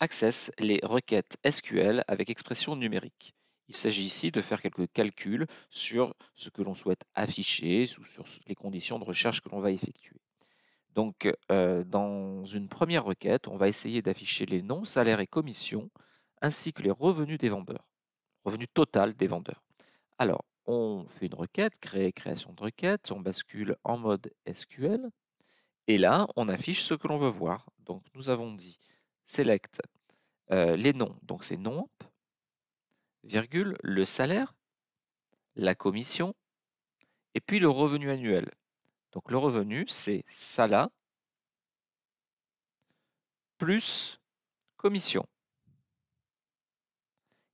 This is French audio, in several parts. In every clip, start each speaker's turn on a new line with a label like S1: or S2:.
S1: access les requêtes SQL avec expression numérique. Il s'agit ici de faire quelques calculs sur ce que l'on souhaite afficher ou sur les conditions de recherche que l'on va effectuer. Donc, euh, dans une première requête, on va essayer d'afficher les noms, salaires et commissions, ainsi que les revenus des vendeurs, revenus total des vendeurs. Alors, on fait une requête, créer, création de requête, on bascule en mode SQL, et là, on affiche ce que l'on veut voir. Donc, nous avons dit select euh, les noms, donc c'est nom, virgule, le salaire, la commission, et puis le revenu annuel. Donc le revenu, c'est sala plus commission.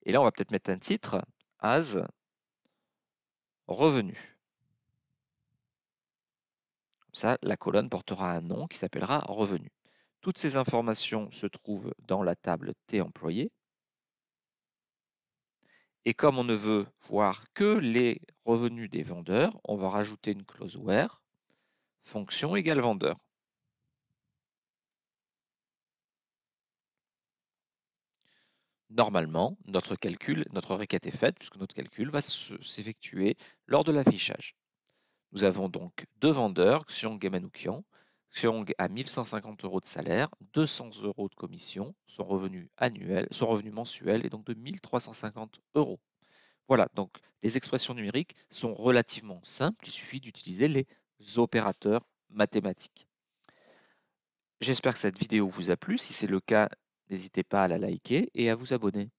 S1: Et là, on va peut-être mettre un titre, as revenu. Comme ça, la colonne portera un nom qui s'appellera revenu. Toutes ces informations se trouvent dans la table T employé Et comme on ne veut voir que les revenus des vendeurs, on va rajouter une clause where, fonction égale vendeur. Normalement, notre calcul, notre requête est faite puisque notre calcul va s'effectuer lors de l'affichage. Nous avons donc deux vendeurs, Xiong et Xiong a 1150 euros de salaire, 200 euros de commission, son revenu annuel, son revenu mensuel est donc de 1350 euros. Voilà, donc les expressions numériques sont relativement simples, il suffit d'utiliser les opérateurs mathématiques. J'espère que cette vidéo vous a plu, si c'est le cas, n'hésitez pas à la liker et à vous abonner.